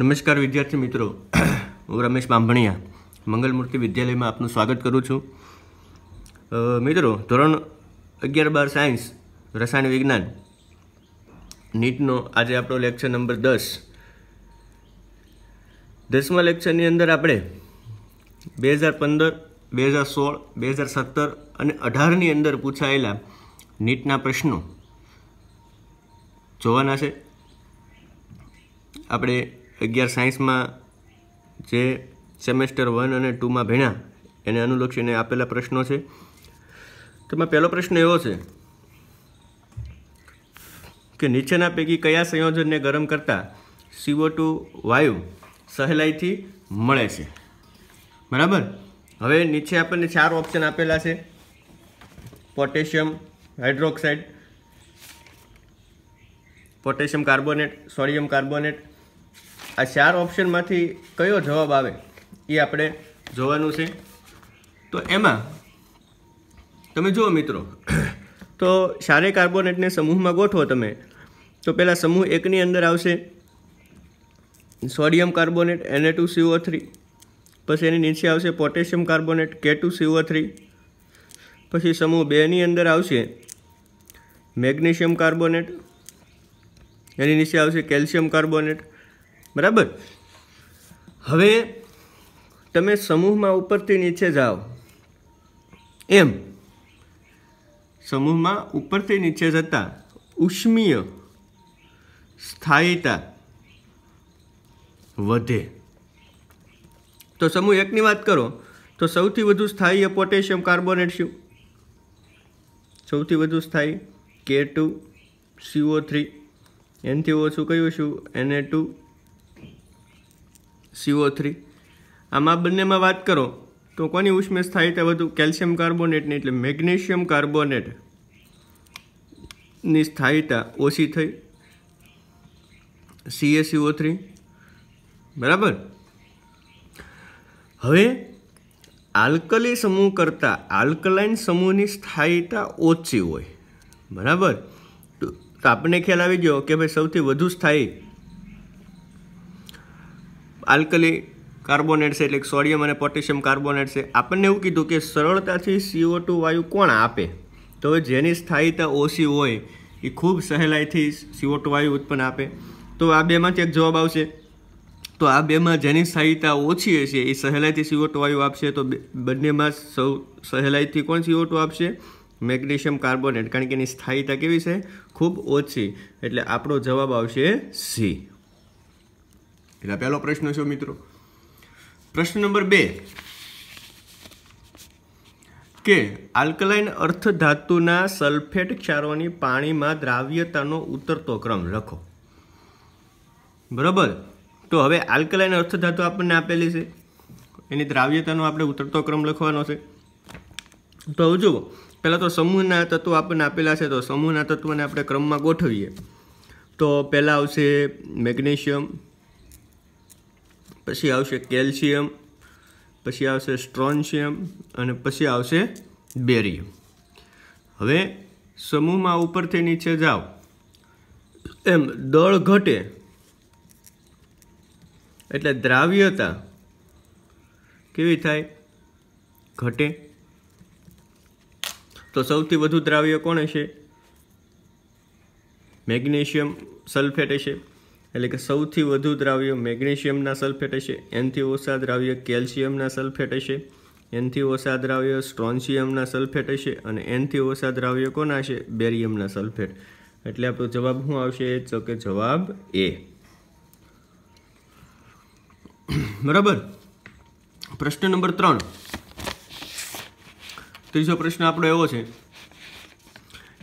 નમસ્કાર વિદ્યાર્થી મિત્રો હું રમેશ બાંભણિયા મંગલમૂર્તિ વિદ્યાલયમાં આપનું સ્વાગત કરું છું મિત્રો ધોરણ અગિયાર બાર સાયન્સ રસાયણ વિજ્ઞાન નીટનો આજે આપણો લેક્ચર નંબર દસ દસમા લેક્ચરની અંદર આપણે બે હજાર પંદર બે હજાર સોળ બે હજાર સત્તર અને અઢારની અંદર પૂછાયેલા નીટના પ્રશ્નો જોવાના છે આપણે અગિયાર સાયન્સમાં જે સેમેસ્ટર વન અને ટુમાં ભણ્યા એને અનુલક્ષીને આપેલા પ્રશ્નો છે તેમાં પહેલો પ્રશ્ન એવો છે કે નીચેના પૈકી કયા સંયોજનને ગરમ કરતાં સીઓ ટુ વાયુ સહેલાઈથી મળે છે બરાબર હવે નીચે આપણને ચાર ઓપ્શન આપેલા છે potassium hydroxide potassium carbonate sodium carbonate આ ચાર ઓપ્શનમાંથી કયો જવાબ આવે એ આપણે જોવાનું છે તો એમાં તમે જુઓ મિત્રો તો સારે કાર્બોનેટને સમૂહમાં ગોઠવો તમે તો પહેલાં સમૂહ એકની અંદર આવશે સોડિયમ કાર્બોનેટ એને ટુ સીઓ થ્રી પછી એની નીચે આવશે potassium carbonate K two CO three પછી સમૂહ બેની અંદર આવશે મેગ્નેશિયમ કાર્બોનેટ એની નીચે આવશે કેલ્શિયમ કાર્બોનેટ બરાબર હવે તમે સમૂહમાં ઉપરથી નીચે જાઓ એમ સમૂહમાં ઉપરથી નીચે જતાં ઉષ્મીય સ્થાયીતા વધે તો સમૂહ એકની વાત કરો તો સૌથી વધુ સ્થાયી પોટેશિયમ કાર્બોનેટ શું સૌથી વધુ સ્થાયી કે ટુ સીઓ થ્રી એનથી ઓછું કયું શું એને ટુ સીઓ થ્રી આમાં બંનેમાં વાત કરો તો કોની ઉષ્મેશ થાય તે વધુ કેલ્શિયમ કાર્બોનેટની એટલે મેગ્નેશિયમ કાર્બોનેટ ની સ્થાયીતા ઓછી થઈ સીએસીઓ થ્રી બરાબર હવે આલ્કલી સમૂહ કરતાં આલ્કલાઇન સમૂહની સ્થાયીતા ઓછી હોય બરાબર તો આપણને ખ્યાલ આવી ગયો કે ભાઈ સૌથી વધુ સ્થાયી આલ્કલી કાર્બોનેટ છે એટલે સોડિયમ અને પોટેશિયમ કાર્બોનેટ છે આપણને એવું કીધું કે સરળતાથી સીઓ ટુ વાયુ કોણ આપે તો જેની સ્થાયીતા ઓછી હોય એ ખૂબ સહેલાઈથી સીઓ ટુ વાયુ ઉત્પન્ન આપે તો આ બેમાંથી એક જવાબ આવશે તો આ બેમાં જેની સ્થાયીતા ઓછી હશે એ સહેલાઈથી સીઓ ટુ વાયુ આપશે તો બંનેમાં સૌ સહેલાઈથી કોણ સીઓ ટુ આપશે મેગ્નેશિયમ કાર્બોનેટ કારણ કે એની સ્થાયીતા કેવી છે ખૂબ ઓછી એટલે આપણો જવાબ આવશે સી એટલે પહેલો પ્રશ્ન છે મિત્રો પ્રશ્ન નંબર બે કે આલ્કલાઇન અર્થધાતુના સલ્ફેટ ક્ષારોની પાણીમાં દ્રાવ્યતાનો ઉતરતો ક્રમ લખો બરાબર તો હવે આલ્કલાઇન અર્થધાતુ આપણને આપેલી છે એની દ્રાવ્યતાનો આપણે ઉતરતો ક્રમ લખવાનો છે તો હવે જુઓ પહેલાં તો સમૂહના તત્વો આપણને આપેલા છે તો સમૂહના તત્વોને આપણે ક્રમમાં ગોઠવીએ તો પહેલાં આવશે મેગ્નેશિયમ પછી આવશે કેલ્શિયમ પછી આવશે સ્ટ્રોન્શિયમ અને પછી આવશે બેરિયમ હવે સમૂહમાં ઉપરથી નીચે જાઓ એમ દળ ઘટે એટલે દ્રાવ્યતા કેવી થાય ઘટે તો સૌથી વધુ દ્રાવ્ય કોણ હશે મેગ્નેશિયમ સલ્ફેટ હશે એટલે કે સૌથી વધુ દ્રાવ્ય મેગ્નેશિયમના સલ્ફેટ હશે એનથી ઓછા દ્રાવ્ય કેલ્શિયમના સલ્ફેટ હશે એનથી ઓછા દ્રાવ્ય સ્ટ્રોન્શિયમના સલ્ફેટ હશે અને એનથી ઓછા દ્રાવ્ય કોના છે બેરિયમના સલ્ફેટ એટલે આપણો જવાબ શું આવશે તો કે જવાબ એ બરાબર પ્રશ્ન નંબર ત્રણ ત્રીજો પ્રશ્ન આપણો એવો છે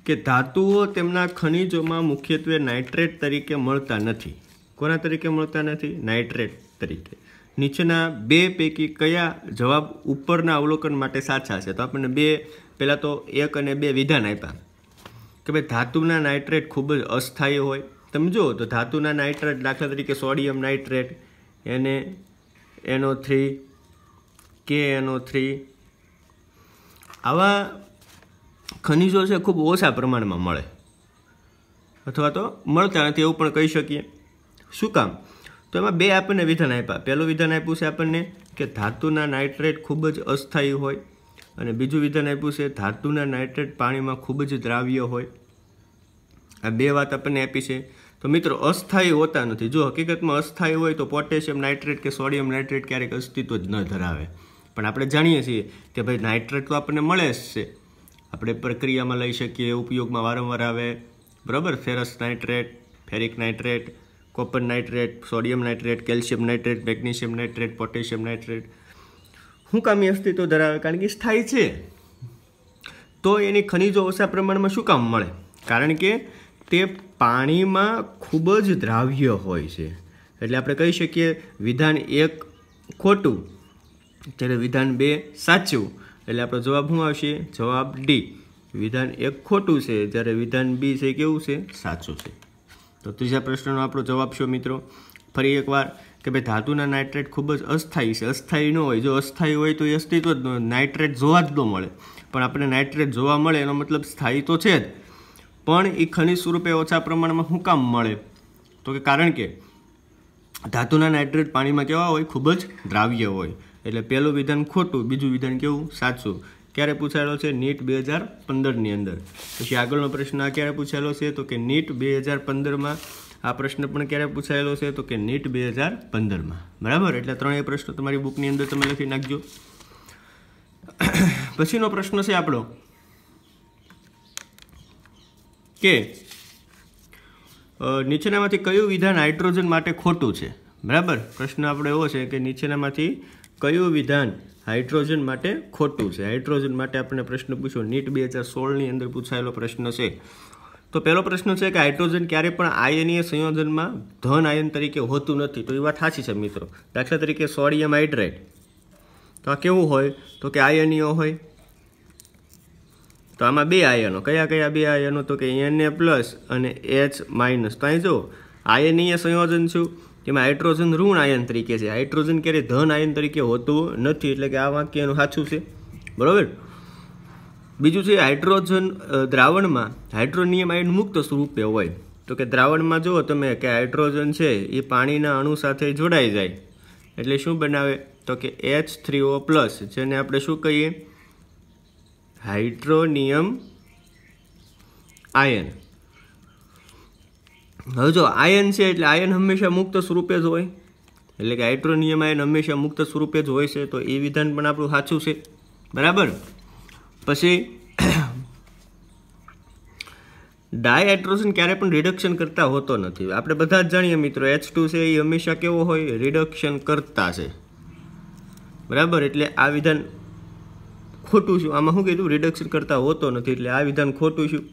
કે ધાતુઓ તેમના ખનિજોમાં મુખ્યત્વે નાઇટ્રેટ તરીકે મળતા નથી કોના તરીકે મળતા નથી નાઇટ્રેટ તરીકે નીચેના બે પૈકી કયા જવાબ ઉપરના અવલોકન માટે સાચા છે તો આપણને બે પહેલાં તો એક અને બે વિધાન આપ્યા કે ભાઈ ધાતુના નાઇટ્રેટ ખૂબ જ અસ્થાયી હોય તમે જુઓ તો ધાતુના નાઇટ્રેટ દાખલા તરીકે સોડિયમ નાઇટ્રેટ એને એનો થ્રી કે એનો થ્રી આવા ખનિજો છે ખૂબ ઓછા પ્રમાણમાં મળે અથવા તો મળતા નથી એવું પણ કહી શકીએ શું કામ તો એમાં બે આપણને વિધાન આપ્યા પહેલું વિધાન આપ્યું છે આપણને કે ધાતુના નાઇટ્રેટ ખૂબ જ અસ્થાયી હોય અને બીજું વિધાન આપ્યું છે ધાતુના નાઇટ્રેટ પાણીમાં ખૂબ જ દ્રાવ્ય હોય આ બે વાત આપણને આપી છે તો મિત્રો અસ્થાયી હોતા નથી જો હકીકતમાં અસ્થાયી હોય તો પોટેશિયમ નાઇટ્રેટ કે સોડિયમ નાઇટ્રેટ ક્યારેક અસ્તિત્વ જ ન ધરાવે પણ આપણે જાણીએ છીએ કે ભાઈ નાઇટ્રેટ તો આપણને મળે જ છે આપણે પ્રક્રિયામાં લઈ શકીએ ઉપયોગમાં વારંવાર આવે બરાબર ferrous nitrate ferric nitrate copper nitrate sodium nitrate calcium nitrate magnesium nitrate potassium nitrate શું કામની અસ્તિત્વ ધરાવે કારણ કે સ્થાયી છે તો એની ખનિજો ઓછા પ્રમાણમાં શું કામ મળે કારણ કે તે પાણીમાં ખૂબ જ દ્રાવ્ય હોય છે એટલે આપણે કહી શકીએ વિધાન એક ખોટું ત્યારે વિધાન બે સાચું એટલે આપણો જવાબ શું આવશે જવાબ ડી વિધાન એક ખોટું છે જ્યારે વિધાન બી છે કેવું છે સાચું છે તો ત્રીજા પ્રશ્નનો આપણો જવાબ છે મિત્રો ફરી એકવાર કે ભાઈ ધાતુના નાઇટ્રેટ ખૂબ જ અસ્થાયી છે અસ્થાયી ન હોય જો અસ્થાયી હોય તો એ અસ્તિત્વ જ નાઇટ્રેટ જોવા જ ન મળે પણ આપણે નાઇટ્રેટ જોવા મળે એનો મતલબ સ્થાયી તો છે જ પણ એ ખનિજ સ્વરૂપે ઓછા પ્રમાણમાં શું કામ મળે તો કે કારણ કે ધાતુના નાઇટ્રેટ પાણીમાં કેવા હોય ખૂબ જ દ્રાવ્ય હોય એટલે પહેલું વિધાન ખોટું બીજું વિધાન કેવું સાચું ક્યારે પૂછાયેલો છે નીટ બે હજાર પંદરની અંદર પછી આગળનો પ્રશ્ન આ ક્યારે પૂછાયેલો છે તો કે નીટ બે હજાર પંદરમાં આ પ્રશ્ન પણ ક્યારે પૂછાયેલો છે તો કે નીટ બે હજાર પંદરમાં બરાબર એટલે ત્રણેય પ્રશ્નો તમારી બુકની અંદર તમે લખી નાખજો પછીનો પ્રશ્ન છે આપણો કે નીચેનામાંથી કયું વિધાન હાઇડ્રોજન માટે ખોટું છે બરાબર પ્રશ્ન આપણો એવો છે કે નીચેનામાંથી કયું વિધાન હાઇડ્રોજન માટે ખોટું છે હાઇડ્રોજન માટે આપણે પ્રશ્ન પૂછો નીટ બે હજાર સોળની અંદર પૂછાયેલો પ્રશ્ન છે તો પહેલો પ્રશ્ન છે કે હાઇડ્રોજન ક્યારેય પણ આયનીય સંયોજનમાં ધન આયન તરીકે હોતું નથી તો એ વાત સાચી છે મિત્રો દાખલા તરીકે સોડિયમ હાઇડ્રેટ તો આ કેવું હોય તો કે આયનીય હોય તો આમાં બે આયનો કયા કયા બે આયનો તો કે એન પ્લસ અને એચ માઇનસ તો અહીં જો આયનીય સંયોજન શું તેમાં હાઇડ્રોજન ઋણ આયન તરીકે છે હાઇડ્રોજન ક્યારે ધન આયન તરીકે હોતું નથી એટલે કે આ વાક્યનું સાચું છે બરાબર બીજું છે હાઇડ્રોજન દ્રાવણમાં હાઇડ્રોનિયમ આયન મુક્ત સ્વરૂપે હોય તો કે દ્રાવણમાં જુઓ તમે કે હાઇડ્રોજન છે એ પાણીના અણુ સાથે જોડાઈ જાય એટલે શું બનાવે તો કે એચ થ્રીઓ પ્લસ જેને આપણે શું કહીએ હાઇડ્રોનિયમ આયન હવે જો આયન છે એટલે આયન હંમેશા મુક્ત સ્વરૂપે જ હોય એટલે કે હાઇડ્રોનિયમ આયન હંમેશા મુક્ત સ્વરૂપે જ હોય છે તો એ વિધાન પણ આપણું સાચું છે બરાબર પછી ડાયહાઇડ્રોજન ક્યારે પણ રિડક્શન કરતા હોતો નથી આપણે બધા જ જાણીએ મિત્રો એચ ટુ છે એ હંમેશા કેવો હોય રિડક્શન કરતા છે બરાબર એટલે આ વિધાન ખોટું છું આમાં શું કીધું રિડક્શન કરતા હોતો નથી એટલે આ વિધાન ખોટું છું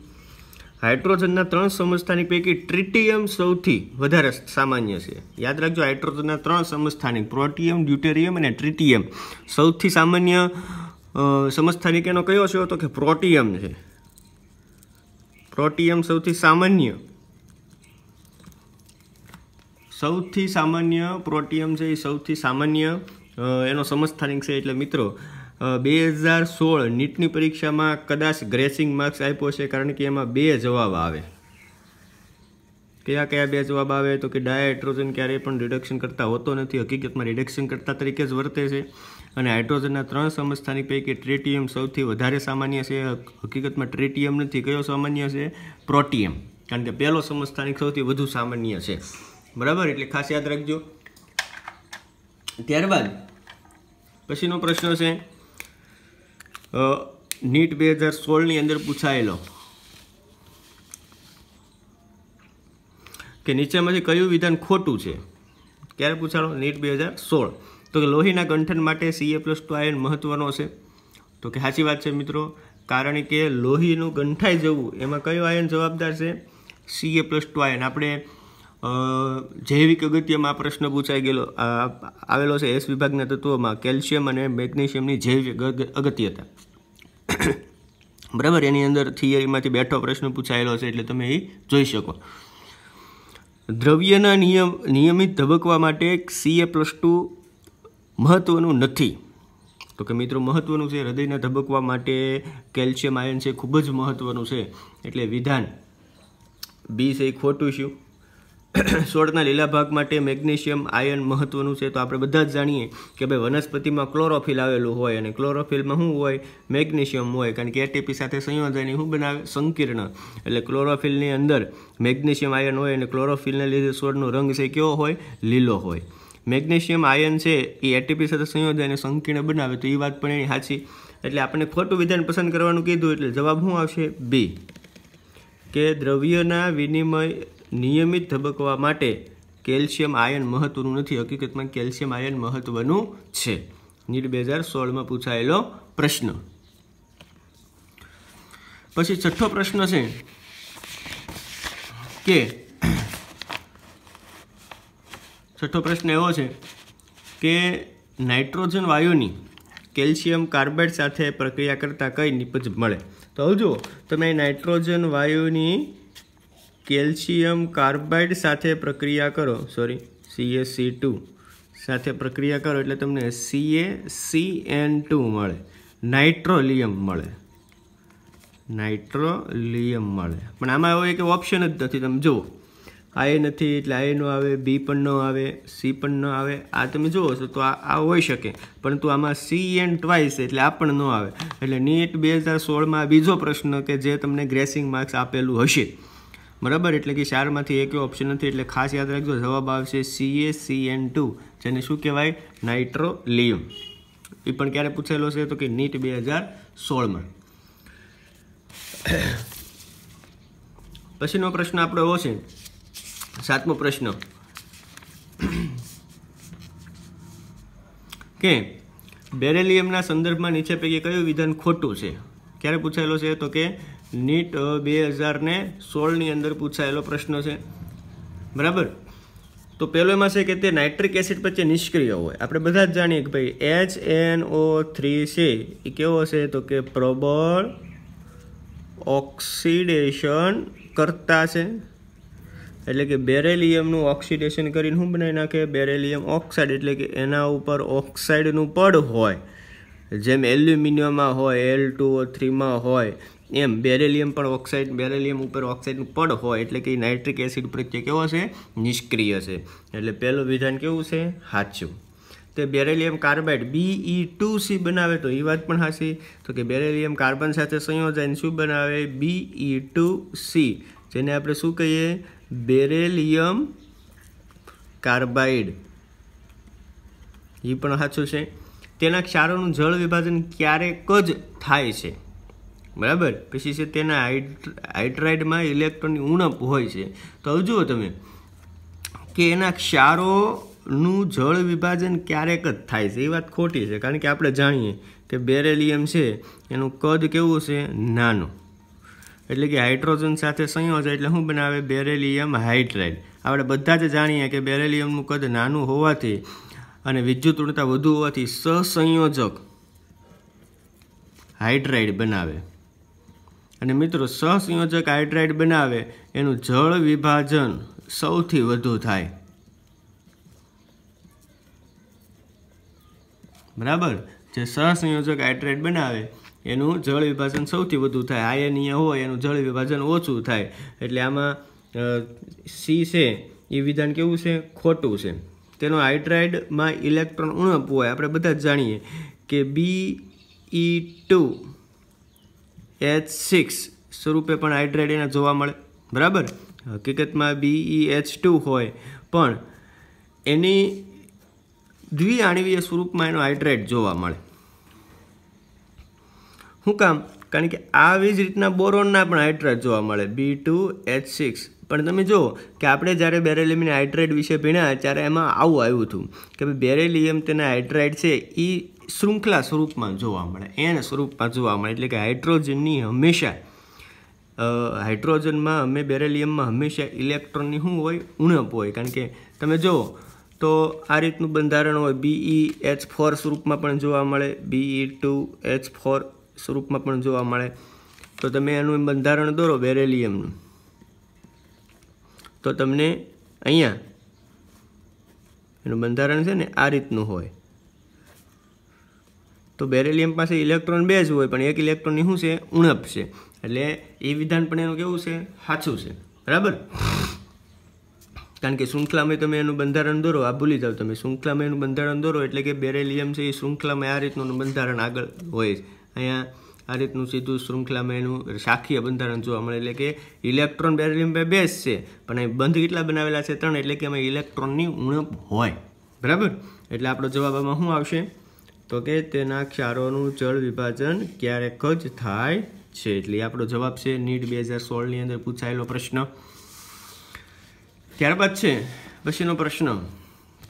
હાઇડ્રોજનના ત્રણ સમસ્થાનિક પૈકી ટ્રિટિયમ સૌથી વધારે સામાન્ય છે યાદ રાખજો હાઇડ્રોજનના ત્રણ સમસ્થાનિક પ્રોટિયમ ડ્યુટેરિયમ અને ટ્રિટિયમ સૌથી સામાન્ય સમસ્થાનિક એનો કયો છે તો કે પ્રોટિયમ છે પ્રોટિયમ સૌથી સામાન્ય સૌથી સામાન્ય પ્રોટિયમ છે એ સૌથી સામાન્ય એનો સમસ્થાનિક છે એટલે મિત્રો બે હજાર સોળ નીટની પરીક્ષામાં કદાચ ગ્રેસિંગ માર્ક્સ આપ્યો છે કારણ કે એમાં બે જવાબ આવે કયા કયા બે જવાબ આવે તો કે ડાયહાઇડ્રોજન ક્યારેય પણ રિડક્શન કરતા હોતો નથી હકીકતમાં રિડક્શન કરતા તરીકે જ વર્તે છે અને હાઇડ્રોજનના ત્રણ સમસ્થાની પૈકી ટ્રેટિયમ સૌથી વધારે સામાન્ય છે હકીકતમાં ટ્રેટિયમ નથી કયો સામાન્ય છે પ્રોટિયમ કારણ કે પહેલો સમસ્થાનિક સૌથી વધુ સામાન્ય છે બરાબર એટલે ખાસ યાદ રાખજો ત્યારબાદ પછીનો પ્રશ્ન છે નીટ બે હજાર સોળની અંદર પૂછાયેલો કે નીચેમાંથી કયું વિધાન ખોટું છે ક્યારે પૂછાડો નીટ બે હજાર સોળ તો કે લોહીના ગંઠન માટે સીએ પ્લસ ટુ આયન મહત્વનો છે તો કે સાચી વાત છે મિત્રો કારણ કે લોહીનું ગંઠાઈ જવું એમાં કયું આયન જવાબદાર છે સીએ પ્લસ ટુ આયન આપણે જૈવિક અગત્યમાં આ પ્રશ્ન પૂછાઈ ગયેલો આવેલો છે એસ વિભાગના તત્વોમાં કેલ્શિયમ અને મેગ્નેશિયમની જૈવિક અગત્યતા બરાબર એની અંદર થિયરીમાંથી બેઠો પ્રશ્ન પૂછાયેલો છે એટલે તમે એ જોઈ શકો દ્રવ્યના નિયમ નિયમિત ધબકવા માટે સીએ પ્લસ ટુ મહત્ત્વનું નથી તો કે મિત્રો મહત્ત્વનું છે હૃદયના ધબકવા માટે કેલ્શિયમ આયન છે ખૂબ જ મહત્ત્વનું છે એટલે વિધાન બી છે એ ખોટું શું છોડના લીલા ભાગ માટે મેગ્નેશિયમ આયન મહત્વનું છે તો આપણે બધા જ જાણીએ કે ભાઈ વનસ્પતિમાં ક્લોરોફિલ આવેલું હોય અને ક્લોરોફિલમાં શું હોય મેગ્નેશિયમ હોય કારણ કે એટીપી સાથે સંયોજન શું બનાવે સંકીર્ણ એટલે ક્લોરોફિલની અંદર મેગ્નેશિયમ આયન હોય અને ક્લોરોફિલને લીધે છોડનો રંગ છે કેવો હોય લીલો હોય મેગ્નેશિયમ આયન છે એ એટીપી સાથે સંયોજન સંકીર્ણ બનાવે તો એ વાત પણ એની સાચી એટલે આપણે ખોટું વિધાન પસંદ કરવાનું કીધું એટલે જવાબ શું આવશે બી કે દ્રવ્યના વિનિમય નિયમિત ધબકવા માટે કેલ્શિયમ આયન મહત્વનું નથી હકીકતમાં કેલ્શિયમ આયન મહત્વનું છે નીટ બે હજાર સોળમાં પૂછાયેલો પ્રશ્ન પછી છઠ્ઠો પ્રશ્ન છે કે છઠ્ઠો પ્રશ્ન એવો છે કે નાઇટ્રોજન વાયુની કેલ્શિયમ કાર્બેટ સાથે પ્રક્રિયા કરતાં કઈ નિપજ મળે તો હવે જુઓ તમે નાઇટ્રોજન વાયુની કેલ્શિયમ કાર્બાઇડ સાથે પ્રક્રિયા કરો સોરી સી ટુ સાથે પ્રક્રિયા કરો એટલે તમને સીએ સી એન ટુ મળે નાઇટ્રોલિયમ મળે નાઇટ્રોલિયમ મળે પણ આમાં એવું એક ઓપ્શન જ નથી તમે જુઓ આ એ નથી એટલે આ એ ન આવે બી પણ ન આવે સી પણ ન આવે આ તમે જુઓ છો તો આ હોઈ શકે પરંતુ આમાં સી એન ટ્વાઇસ એટલે આ પણ ન આવે એટલે નીટ બે હજાર સોળમાં બીજો પ્રશ્ન કે જે તમને ગ્રેસિંગ માર્ક્સ આપેલું હશે બરાબર એટલે કે ચારમાંથી એક ઓપ્શન નથી એટલે ખાસ યાદ રાખજો જવાબ આવશે સીએ સીએન ટુ જેને શું કહેવાય નાઇટ્રોલિયમ એ પણ ક્યારે પૂછેલો છે તો કે નીટ બે હજાર સોળમાં પછીનો પ્રશ્ન આપણો એવો છે સાતમો પ્રશ્ન કે બેરેલિયમના સંદર્ભમાં નીચે પૈકી કયું વિધાન ખોટું છે ક્યારે પૂછાયેલો છે તો કે નીટ બે હજાર ને સોળની અંદર પૂછાયેલો પ્રશ્ન છે બરાબર તો પેલો એમાં છે કે તે નાઇટ્રિક એસિડ વચ્ચે નિષ્ક્રિય હોય આપણે બધા જ જાણીએ કે ભાઈ એચ એન ઓ થ્રી છે એ કેવો છે તો કે પ્રબળ ઓક્સિડેશન કરતા છે એટલે કે બેરેલિયમનું ઓક્સિડેશન કરીને શું બનાવી નાખે બેરેલિયમ ઓક્સાઇડ એટલે કે એના ઉપર ઓક્સાઇડનું પડ હોય જેમ એલ્યુમિનિયમમાં હોય એલ ટુ થ્રીમાં હોય એમ બેરેલિયમ પણ ઓક્સાઇડ બેરેલિયમ ઉપર ઓક્સાઇડનું પડ હોય એટલે કે નાઇટ્રિક એસિડ પ્રત્યે કેવો છે નિષ્ક્રિય છે એટલે પહેલું વિધાન કેવું છે સાચું તે beryllium carbide B E e two C બનાવે તો એ વાત પણ હાસી તો કે બેરેલિયમ કાર્બન સાથે સંયોજાઈને શું બનાવે બીઈ e ટુ સી જેને આપણે શું કહીએ બેરેલિયમ કાર્બાઇડ એ પણ સાચું છે તેના ક્ષારોનું જળ વિભાજન ક્યારેક જ થાય છે બરાબર પછી છે તેના હાઇડ્રાઇડમાં ઇલેક્ટ્રોનની ઉણપ હોય છે તો હવે જુઓ તમે કે એના ક્ષારોનું જળ વિભાજન ક્યારેક જ થાય છે એ વાત ખોટી છે કારણ કે આપણે જાણીએ કે બેરેલિયમ છે એનું કદ કેવું છે નાનું એટલે કે હાઇડ્રોજન સાથે સંયોજ એટલે શું બનાવે બેરેલિયમ હાઇડ્રાઇડ આપણે બધા જ જાણીએ કે બેરેલિયમનું કદ નાનું હોવાથી અને વિદ્યુત ઉણતા વધુ હોવાથી સહસંયોજક હાઇડ્રાઇડ બનાવે અને મિત્રો સહસંયોજક હાઇડ્રાઇડ બનાવે એનું જળ વિભાજન સૌથી વધુ થાય બરાબર જે સહસંયોજક હાઇડ્રાઇડ બનાવે એનું જળ વિભાજન સૌથી વધુ થાય આયનીય હોય એનું જળ વિભાજન ઓછું થાય એટલે આમાં સી છે એ વિધાન કેવું છે ખોટું છે તેનો હાઇડ્રાઇડમાં ઇલેક્ટ્રોન ઉણપ હોય આપણે બધા જ જાણીએ કે B E two H six સ્વરૂપે પણ હાઇડ્રેટ એના જોવા મળે બરાબર હકીકતમાં બીઈ એચ ટુ હોય પણ એની દ્વિઆણવીય સ્વરૂપમાં એનો હાઇડ્રેટ જોવા મળે શું કામ કારણ કે આવી જ રીતના બોરોનના પણ હાઇડ્રેટ જોવા મળે બી ટુ એચ સિક્સ પણ તમે જુઓ કે આપણે જ્યારે બેરેલિયમની હાઇડ્રેટ વિશે ભીણ્યા ત્યારે એમાં આવું આવ્યું હતું કે ભાઈ બેરેલિયમ તેના હાઇડ્રેટ છે એ શૃંખલા સ્વરૂપમાં જોવા મળે એન સ્વરૂપમાં જોવા મળે એટલે કે હાઇડ્રોજનની હંમેશા હાઇડ્રોજનમાં અમે બેરેલિયમમાં હંમેશા ઇલેક્ટ્રોનની શું હોય ઉણપ હોય કારણ કે તમે જુઓ તો આ રીતનું બંધારણ હોય બીઈ એચ ફોર સ્વરૂપમાં પણ જોવા મળે બીઈ ટુ એચ ફોર સ્વરૂપમાં પણ જોવા મળે તો તમે એનું બંધારણ દોરો બેરેલિયમનું તો તમને અહીંયા એનું બંધારણ છે ને આ રીતનું હોય તો બેરેલિયમ પાસે ઇલેક્ટ્રોન બે જ હોય પણ એક ઇલેક્ટ્રોનની શું છે ઉણપ છે એટલે એ વિધાન પણ એનું કેવું છે સાચું છે બરાબર કારણ કે શૃંખલામાં તમે એનું બંધારણ દોરો આ ભૂલી જાઓ તમે શૃંખલામાં એનું બંધારણ દોરો એટલે કે બેરેલિયમ છે એ શૃંખલામાં આ રીતનું બંધારણ આગળ હોય અહીંયા આ રીતનું સીધું શૃંખલામાં એનું શાખીય બંધારણ જોવા મળે એટલે કે ઇલેક્ટ્રોન બેરેલિયમ બે બેસ છે પણ અહીં બંધ કેટલા બનાવેલા છે ત્રણ એટલે કે એમાં ઇલેક્ટ્રોનની ઉણપ હોય બરાબર એટલે આપણો જવાબ આમાં શું આવશે તો કે તેના ક્ષારોનું જળ વિભાજન ક્યારેક જ થાય છે એટલે આપણો જવાબ છે નીટ બે હજાર સોળની અંદર પૂછાયેલો પ્રશ્ન ત્યારબાદ છે પછીનો પ્રશ્ન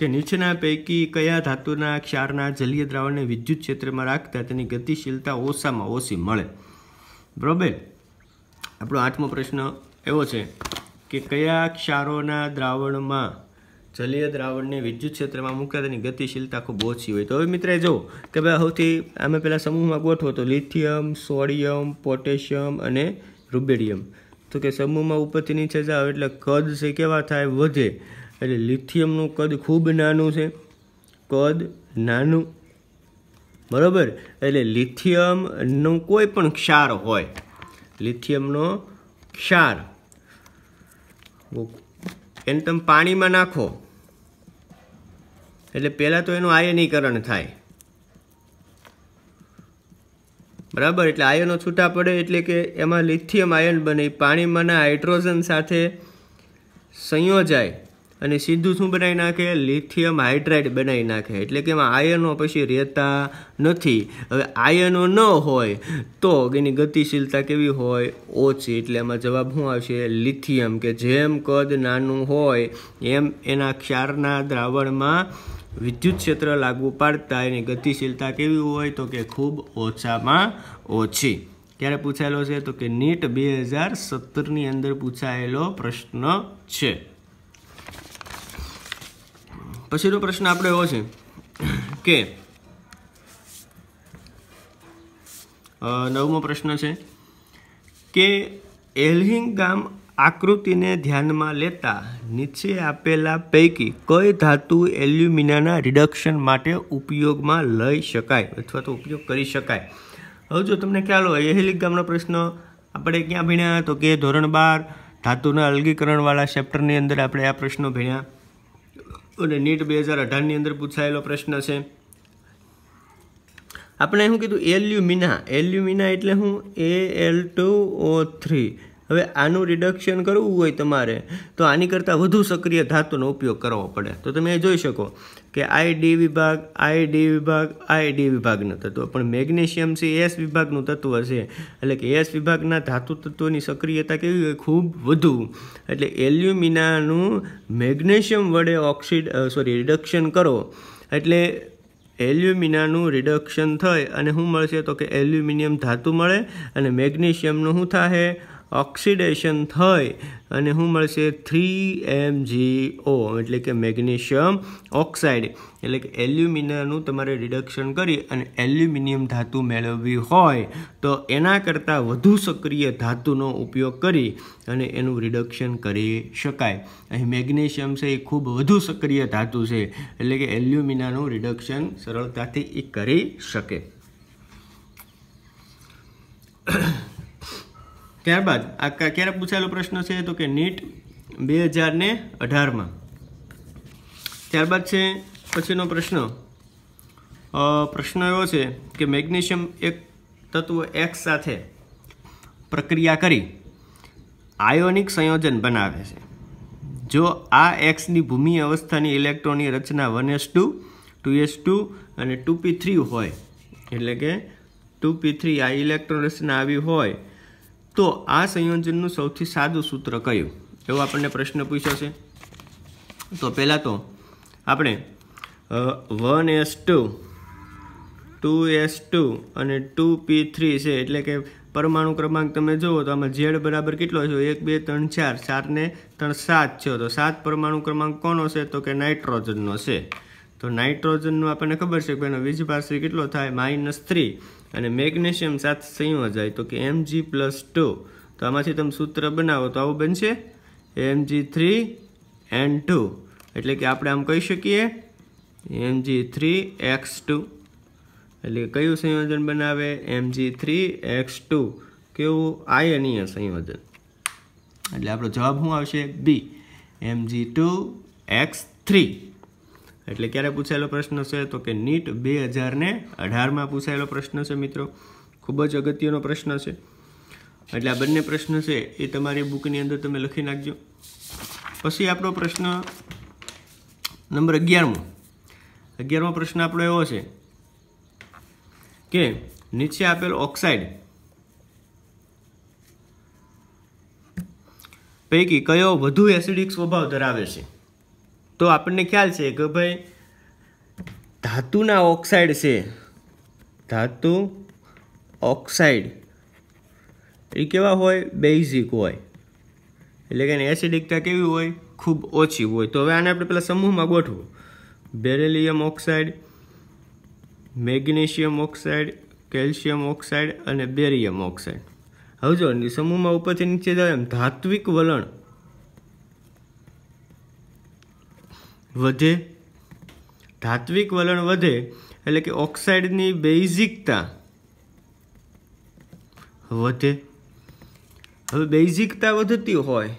કે નીચેના પૈકી કયા ધાતુના ક્ષારના જલીય દ્રાવણને વિદ્યુત ક્ષેત્રમાં રાખતા તેની ગતિશીલતા ઓછામાં ઓછી મળે બરોબર આપણો આઠમો પ્રશ્ન એવો છે કે કયા ક્ષારોના દ્રાવણમાં જલીય દ્રાવણને વિદ્યુત ક્ષેત્રમાં મૂકે તેની ગતિશીલતા ખૂબ ઓછી હોય તો હવે મિત્રે જો કે ભાઈ સૌથી અમે પહેલાં સમૂહમાં ગોઠવો તો લિથિયમ સોડિયમ પોટેશિયમ અને રૂબેડિયમ તો કે સમૂહમાં ઉપરથી નીચે જાવ એટલે કદ છે કેવા થાય વધે એટલે લિથિયમનું કદ ખૂબ નાનું છે કદ નાનું બરાબર એટલે લિથિયમનો કોઈ પણ ક્ષાર હોય લિથિયમનો ક્ષાર એને તમે પાણીમાં નાખો એટલે પહેલાં તો એનું આયનીકરણ થાય બરાબર એટલે આયનો છૂટા પડે એટલે કે એમાં લિથિયમ આયન બને પાણીમાંના હાઇડ્રોજન સાથે સંયોજાય અને સીધું શું બનાવી નાખે લિથિયમ હાઇડ્રાઇડ બનાવી નાખે એટલે કે એમાં આયનો પછી રહેતા નથી હવે આયનો ન હોય તો એની ગતિશીલતા કેવી હોય ઓછી એટલે એમાં જવાબ શું આવશે લિથિયમ કે જેમ કદ નાનું હોય એમ એના ક્ષારના દ્રાવણમાં વિદ્યુત ક્ષેત્ર લાગુ પાડતા એની ગતિશીલતા કેવી હોય તો કે ખૂબ ઓછામાં ઓછી ક્યારે પૂછાયેલો છે તો કે નીટ બે હજાર સત્તરની અંદર પૂછાયેલો પ્રશ્ન છે પછીનો પ્રશ્ન આપણે એવો છે કે નવમો પ્રશ્ન છે કે એલહિંગ ગામ આકૃતિને ધ્યાનમાં લેતા નીચે આપેલા પૈકી કઈ ધાતુ એલ્યુમિનાના રિડક્શન માટે ઉપયોગમાં લઈ શકાય અથવા તો ઉપયોગ કરી શકાય હવે જો તમને ખ્યાલ હોય હેલિક ગામનો પ્રશ્ન આપણે ક્યાં ભણ્યા તો કે ધોરણ બાર ધાતુના અલગીકરણવાળા ચેપ્ટરની અંદર આપણે આ પ્રશ્નો ભણ્યા અને નીટ બે હજાર અઢારની અંદર પૂછાયેલો પ્રશ્ન છે આપણે શું કીધું એલ્યુમિના એલ્યુમિના એટલે શું એ એલ ટુ ઓ થ્રી હવે આનું રિડક્શન કરવું હોય તમારે તો આની કરતાં વધુ સક્રિય ધાતુનો ઉપયોગ કરવો પડે તો તમે એ જોઈ શકો કે આઈ ડી વિભાગ આઈ ડી વિભાગ આઈ ડી વિભાગનું તત્વ પણ મેગ્નેશિયમ છે એસ વિભાગનું તત્વ છે એટલે કે એસ વિભાગના ધાતુ તત્વોની સક્રિયતા કેવી હોય ખૂબ વધુ એટલે એલ્યુમિનાનું મેગ્નેશિયમ વડે ઓક્સિડ સોરી રિડક્શન કરો એટલે એલ્યુમિનાનું રિડક્શન થાય અને શું મળશે તો કે એલ્યુમિનિયમ ધાતુ મળે અને મેગ્નેશિયમનું શું થાય ઓક્સિડેશન થઈ અને શું મળશે થ્રી એમ જી ઓ એટલે કે મેગ્નેશિયમ ઓક્સાઇડ એટલે કે એલ્યુમિનિયમનું તમારે રિડક્શન કરી અને એલ્યુમિનિયમ ધાતુ મેળવવી હોય તો એના કરતાં વધુ સક્રિય ધાતુનો ઉપયોગ કરી અને એનું રિડક્શન કરી શકાય અહીં મેગ્નેશિયમ છે એ ખૂબ વધુ સક્રિય ધાતુ છે એટલે કે એલ્યુમિનાનું રિડક્શન સરળતાથી એ કરી શકે ત્યારબાદ આ ક્યારે પૂછાયેલો પ્રશ્ન છે તો કે નીટ બે હજારને અઢારમાં ત્યારબાદ છે પછીનો પ્રશ્ન પ્રશ્ન એવો છે કે મેગ્નેશિયમ એક તત્વ એક્સ સાથે પ્રક્રિયા કરી આયોનિક સંયોજન બનાવે છે જો આ એક્સની ભૂમિ અવસ્થાની ઇલેક્ટ્રોનની રચના one S two two S two અને ટુ પી થ્રી હોય એટલે કે ટુ પી થ્રી આ ઇલેક્ટ્રોન રચના આવી હોય તો આ સંયોજનનું સૌથી સાદું સૂત્ર કયું એવો આપણને પ્રશ્ન પૂછ્યો છે તો પહેલાં તો આપણે one S two two S two અને ટુ પી થ્રી છે એટલે કે પરમાણુ ક્રમાંક તમે જુઓ તો આમાં ઝેડ બરાબર કેટલો છે એક બે ત્રણ ચાર ચારને ત્રણ સાત છે તો સાત પરમાણુ ક્રમાંક કોનો છે તો કે નાઇટ્રોજનનો છે તો નાઇટ્રોજનનું આપણને ખબર છે કે એનો વીજ પારસી કેટલો થાય માઇનસ થ્રી અને મેગ્નેશિયમ સાથે સંયોજાય તો કે એમ જી પ્લસ ટુ તો આમાંથી તમે સૂત્ર બનાવો તો આવું બનશે M G three N two એટલે કે આપણે આમ કહી શકીએ M G three X two એટલે કયું સંયોજન બનાવે M G three X two કેવું આયનીય સંયોજન એટલે આપણો જવાબ શું આવશે B M G two X three એટલે ક્યારે પૂછાયેલો પ્રશ્ન છે તો કે નીટ બે હજારને અઢારમાં પૂછાયેલો પ્રશ્ન છે મિત્રો ખૂબ જ અગત્યનો પ્રશ્ન છે એટલે આ બંને પ્રશ્ન છે એ તમારી બુકની અંદર તમે લખી નાખજો પછી આપણો પ્રશ્ન નંબર અગિયારમો અગિયારમો પ્રશ્ન આપણો એવો છે કે નીચે આપેલ ઓક્સાઇડ પૈકી કયો વધુ એસિડિક સ્વભાવ ધરાવે છે તો આપણને ખ્યાલ છે કે ભાઈ ધાતુના ઓક્સાઇડ છે ધાતુ ઓક્સાઇડ એ કેવા હોય બેઝિક હોય એટલે કે એની એસિડિકતા કેવી હોય ખૂબ ઓછી હોય તો હવે આને આપણે પેલા સમૂહમાં ગોઠવું beryllium oxide magnesium oxide calcium oxide અને બેરિયમ ઓક્સાઇડ હવે જો સમૂહમાં ઉપરથી નીચે જાય એમ ધાત્વિક વલણ વધે ધાત્વિક વલણ વધે એટલે કે ઓક્સાઇડની બેઝિકતા વધે હવે બેઝિકતા વધતી હોય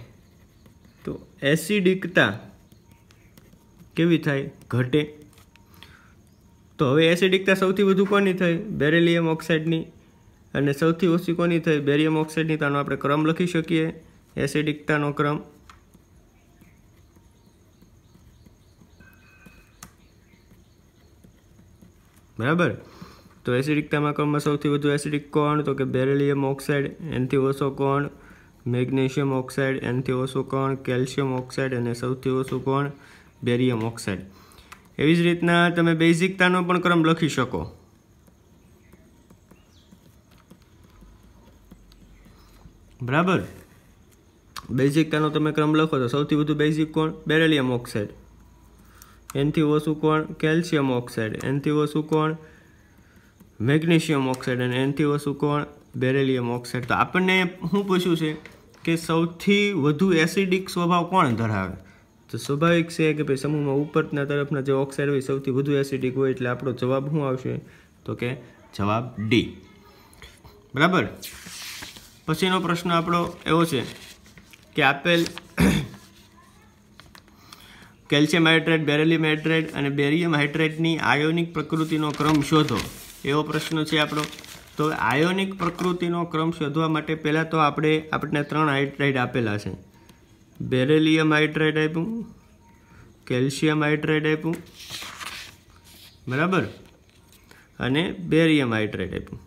તો એસિડિકતા કેવી થાય ઘટે તો હવે એસિડિકતા સૌથી વધુ કોની થઈ બેરેલિયમ ઓક્સાઇડની અને સૌથી ઓછી કોની થઈ બેરિયમ ઓક્સાઇડની તો આપણે ક્રમ લખી શકીએ એસિડિકતાનો ક્રમ બરાબર તો એસિડિકતામાં ક્રમમાં સૌથી વધુ એસિડિક કોણ તો કે બેરેલિયમ ઓક્સાઇડ એનથી ઓછો કોણ મેગ્નેશિયમ ઓક્સાઇડ એનથી ઓછું કોણ કેલ્શિયમ ઓક્સાઇડ અને સૌથી ઓછું કોણ બેરિયમ ઓક્સાઇડ એવી જ રીતના તમે બેઝિકતાનો પણ ક્રમ લખી શકો બરાબર બેઝિકતાનો તમે ક્રમ લખો તો સૌથી વધુ બેઝિક કોણ બેરેલિયમ ઓક્સાઇડ એનથી ઓછું કોણ કેલ્શિયમ ઓક્સાઇડ એનથી ઓછું કોણ મેગ્નેશિયમ ઓક્સાઇડ અને એનથી ઓછું કોણ બેરેલિયમ ઓક્સાઇડ તો આપણને શું પૂછ્યું છે કે સૌથી વધુ એસિડિક સ્વભાવ કોણ ધરાવે તો સ્વાભાવિક છે કે ભાઈ સમૂહમાં ઉપરના તરફના જે ઓક્સાઇડ હોય સૌથી વધુ એસિડિક હોય એટલે આપણો જવાબ શું આવશે તો કે જવાબ ડી બરાબર પછીનો પ્રશ્ન આપણો એવો છે કે આપેલ કેલ્શિયમ હાઇડ્રેટ બેરેલિયમ હાઇડ્રેટ અને બેરિયમ હાઇડ્રેટની આયોનિક પ્રકૃતિનો ક્રમ શોધો એવો પ્રશ્ન છે આપણો તો આયોનિક પ્રકૃતિનો ક્રમ શોધવા માટે પહેલાં તો આપણે આપણને ત્રણ હાઇડ્રેટ આપેલા છે બેરેલિયમ હાઇડ્રેટ આપ્યું કેલ્શિયમ હાઇડ્રેટ આપ્યું બરાબર અને બેરિયમ હાઇડ્રેટ આપ્યું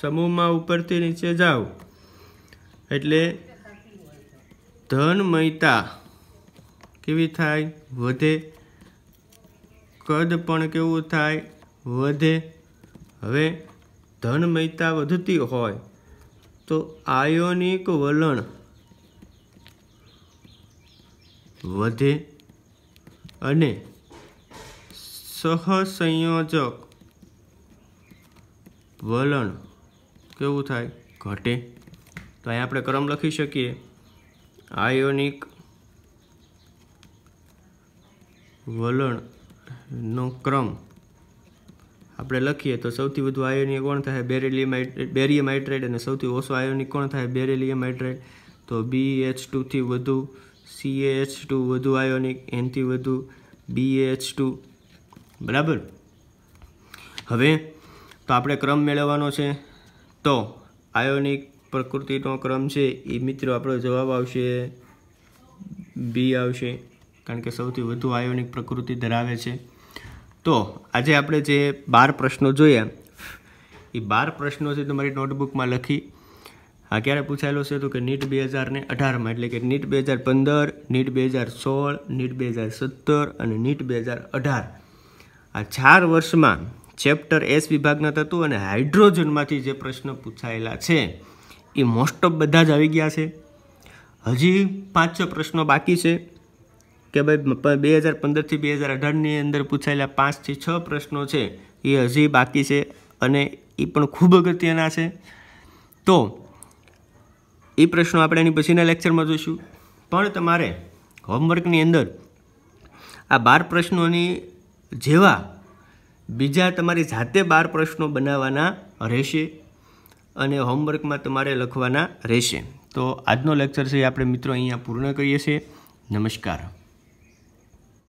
સમૂહમાં ઉપરથી નીચે જાઓ એટલે ધનમયતા કેવી થાય વધે કદ પણ કેવું થાય વધે હવે ધનમયતા વધતી હોય તો આયોનિક વલણ વધે અને સહસંયોજક વલણ કેવું થાય ઘટે તો અહીં આપણે ક્રમ લખી શકીએ આયોનિક વલણનો ક્રમ આપણે લખીએ તો સૌથી વધુ આયોનિક કોણ થાય બેરેલિયમ બેરિયમ હાઇડ્રેટ અને સૌથી ઓછો આયોનિક કોણ થાય બેરેલિયમ હાઇડ્રેટ તો બી એચ ટુથી વધુ સી એચ ટુ વધુ આયોનિક એનથી વધુ બી એચ ટુ બરાબર હવે તો આપણે ક્રમ મેળવવાનો છે તો આયોનિક પ્રકૃતિનો ક્રમ છે એ મિત્રો આપણો જવાબ આવશે બી આવશે કારણ કે સૌથી વધુ આયોનિક પ્રકૃતિ ધરાવે છે તો આજે આપણે જે બાર પ્રશ્નો જોયા એ બાર પ્રશ્નો છે તમારી નોટબુકમાં લખી આ ક્યારે પૂછાયેલો છે તો કે નીટ બે હજારને અઢારમાં એટલે કે નીટ બે હજાર પંદર નીટ બે હજાર સોળ નીટ બે હજાર સત્તર અને નીટ બે હજાર અઢાર આ ચાર વર્ષમાં ચેપ્ટર એસ વિભાગના તત્વો અને હાઇડ્રોજનમાંથી જે પ્રશ્ન પૂછાયેલા છે એ મોસ્ટ ઓફ બધા જ આવી ગયા છે હજી પાંચ છ પ્રશ્નો બાકી છે કે ભાઈ બે હજાર પંદરથી બે હજાર અઢારની અંદર પૂછાયેલા પાંચથી છ પ્રશ્નો છે એ હજી બાકી છે અને એ પણ ખૂબ અગત્યના છે તો એ પ્રશ્નો આપણે એની પછીના લેક્ચરમાં જોઈશું પણ તમારે હોમવર્કની અંદર આ બાર પ્રશ્નોની જેવા બીજા તમારી જાતે બાર પ્રશ્નો બનાવવાના રહેશે અને હોમવર્કમાં તમારે લખવાના રહેશે તો આજનો લેક્ચર છે આપણે મિત્રો અહીંયા પૂર્ણ કરીએ છીએ નમસ્કાર